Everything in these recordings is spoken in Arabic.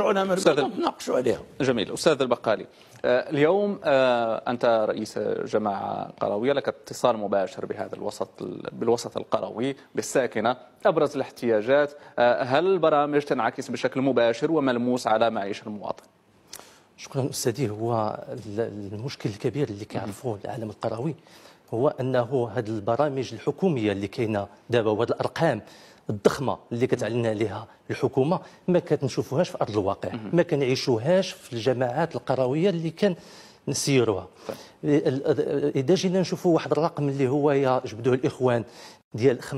يرجعون أمريكا نقشوا عليهم جميل أستاذ البقالي آه، اليوم آه، أنت رئيس جماعة قروية لك اتصال مباشر بهذا الوسط بالوسط القروي بالساكنة أبرز الاحتياجات آه، هل البرامج تنعكس بشكل مباشر وملموس على معيشة المواطن؟ شكرا أستاذي هو المشكل الكبير اللي كيعرفوه العالم القروي هو أنه هذه البرامج الحكومية اللي كاينة دابا وهذه الأرقام الضخمه اللي كتعلن عليها الحكومه ما كتنشوفوهاش في ارض الواقع ما كنعيشوهاش في الجماعات القرويه اللي كان نسيروها اذا جينا نشوفوا واحد الرقم اللي هو جبدوه الاخوان ديال 95%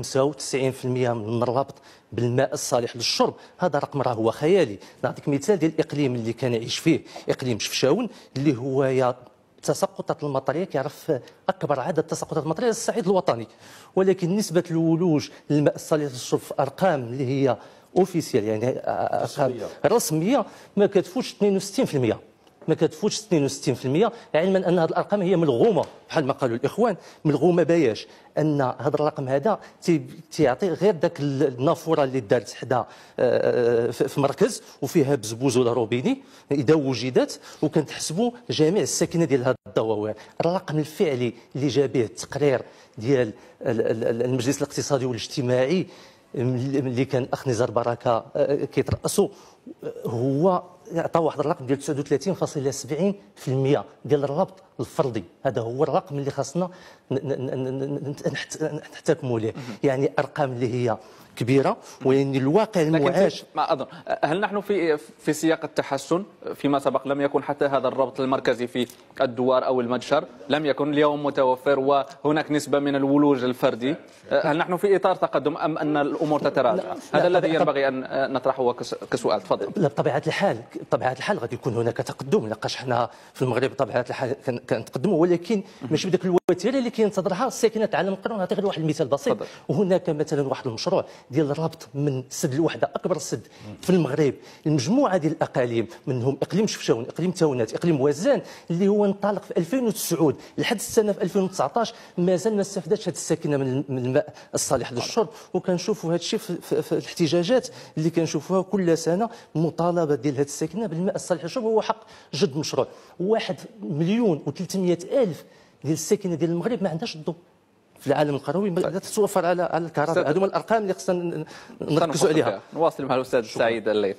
من الرابط بالماء الصالح للشرب هذا رقم راه هو خيالي نعطيك مثال ديال الاقليم اللي كان يعيش فيه اقليم شفشاون اللي هو تساقطات المطريه كيعرف اكبر عدد تساقطات المطريه على الصعيد الوطني ولكن نسبه الولوج للماء الصالح للشرب في ارقام اللي هي اوفيسيال يعني رسميه ما كتفوتش 62% ما كتفوتش 62% علما ان هذه الارقام هي ملغومه بحال ما قالوا الاخوان ملغومه باياش ان هذا الرقم هذا تيعطي غير ذاك النافوره اللي دارت حدا آه، آه، في مركز وفيها بزبوز ولا روبيني اذا وجدت وكنتحسبوا جميع الساكنه ديال هذا الدواوير الرقم الفعلي اللي جا به التقرير ديال المجلس الاقتصادي والاجتماعي اللي كان اخ نزار بركه آه، كيتراسو هو عطا واحد الرقم ديال 39.70% ديال الربط الفردي هذا هو الرقم اللي خاصنا نحتكموا ليه يعني ارقام اللي هي كبيره ويعني الواقع المعاش ما اظن هل نحن في في سياق التحسن فيما سبق لم يكن حتى هذا الربط المركزي في الدوار او المجشر لم يكن اليوم متوفر وهناك نسبه من الولوج الفردي هل نحن في اطار تقدم ام ان الامور تتراجع هذا الذي ينبغي ان نطرحه كسؤال تفضل لا بطبيعه الحال بطبيعه الحال غادي يكون هناك تقدم لقاش حنا في المغرب بطبيعه الحال كنتقدموا ولكن ماشي بداك الوتيره اللي كينتظرها الساكنه على القرن نعطيك واحد المثال بسيط وهناك مثلا واحد المشروع ديال الربط من سد الوحده اكبر سد في المغرب المجموعه ديال الاقاليم منهم اقليم شفشاون اقليم تاونات اقليم وزان اللي هو انطلق في 2009 لحد السنه في 2019 مازال ما استفدتش هذه الساكنه من الماء الصالح للشرب وكنشوفوا هذا الشيء في, الاحتجاجات اللي كنشوفوها كل سنه مطالبه ديال هذه الساكنه بالماء الصالح للشرب هو حق جد مشروع واحد مليون و300 الف ديال الساكنه ديال المغرب ما عندهاش الضوء في العالم القروي طيب. لا تتوفر على على الكهرباء هذوما الارقام اللي خصنا نركزوا عليها نواصل مع الاستاذ سعيد الليث